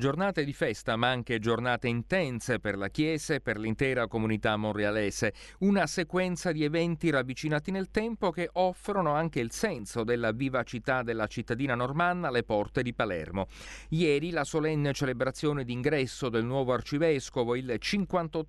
Giornate di festa, ma anche giornate intense per la Chiesa e per l'intera comunità monrealese. Una sequenza di eventi ravvicinati nel tempo che offrono anche il senso della vivacità della cittadina normanna alle porte di Palermo. Ieri la solenne celebrazione d'ingresso del nuovo arcivescovo, il 58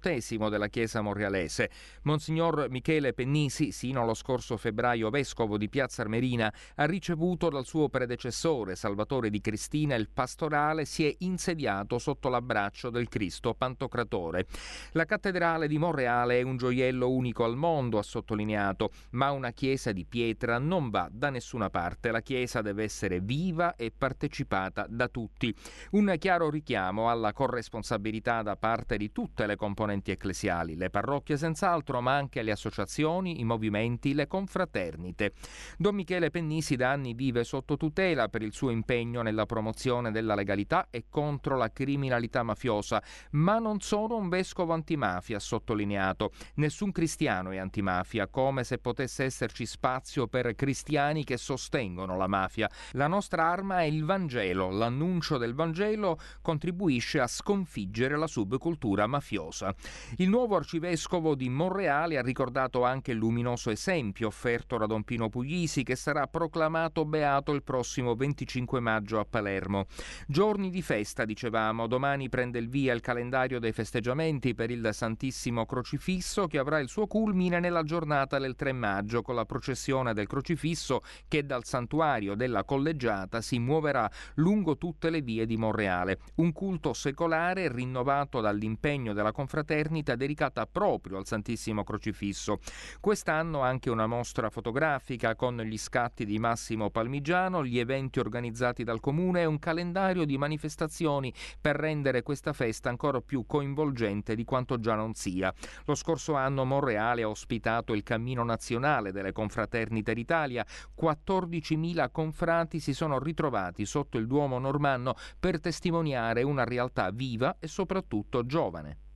della Chiesa monrealese. Monsignor Michele Pennisi, sino allo scorso febbraio vescovo di Piazza Armerina, ha ricevuto dal suo predecessore Salvatore Di Cristina il pastorale, si è in insediato sotto l'abbraccio del Cristo Pantocratore. La cattedrale di Monreale è un gioiello unico al mondo, ha sottolineato, ma una chiesa di pietra non va da nessuna parte. La chiesa deve essere viva e partecipata da tutti. Un chiaro richiamo alla corresponsabilità da parte di tutte le componenti ecclesiali, le parrocchie senz'altro, ma anche le associazioni, i movimenti, le confraternite. Don Michele Pennisi da anni vive sotto tutela per il suo impegno nella promozione della legalità e contro contro la criminalità mafiosa, ma non sono un vescovo antimafia, ha sottolineato. Nessun cristiano è antimafia, come se potesse esserci spazio per cristiani che sostengono la mafia. La nostra arma è il Vangelo, l'annuncio del Vangelo contribuisce a sconfiggere la subcultura mafiosa. Il nuovo arcivescovo di Monreale ha ricordato anche il luminoso esempio offerto da Don Pino Puglisi che sarà proclamato beato il prossimo 25 maggio a Palermo. Giorni di festa festa, dicevamo. Domani prende il via il calendario dei festeggiamenti per il Santissimo Crocifisso che avrà il suo culmine nella giornata del 3 maggio con la processione del Crocifisso che dal santuario della collegiata si muoverà lungo tutte le vie di Monreale. Un culto secolare rinnovato dall'impegno della confraternita dedicata proprio al Santissimo Crocifisso. Quest'anno anche una mostra fotografica con gli scatti di Massimo Palmigiano, gli eventi organizzati dal comune e un calendario di manifestazioni istituzioni per rendere questa festa ancora più coinvolgente di quanto già non sia. Lo scorso anno Monreale ha ospitato il Cammino Nazionale delle Confraternite d'Italia. 14.000 confrati si sono ritrovati sotto il Duomo normanno per testimoniare una realtà viva e soprattutto giovane.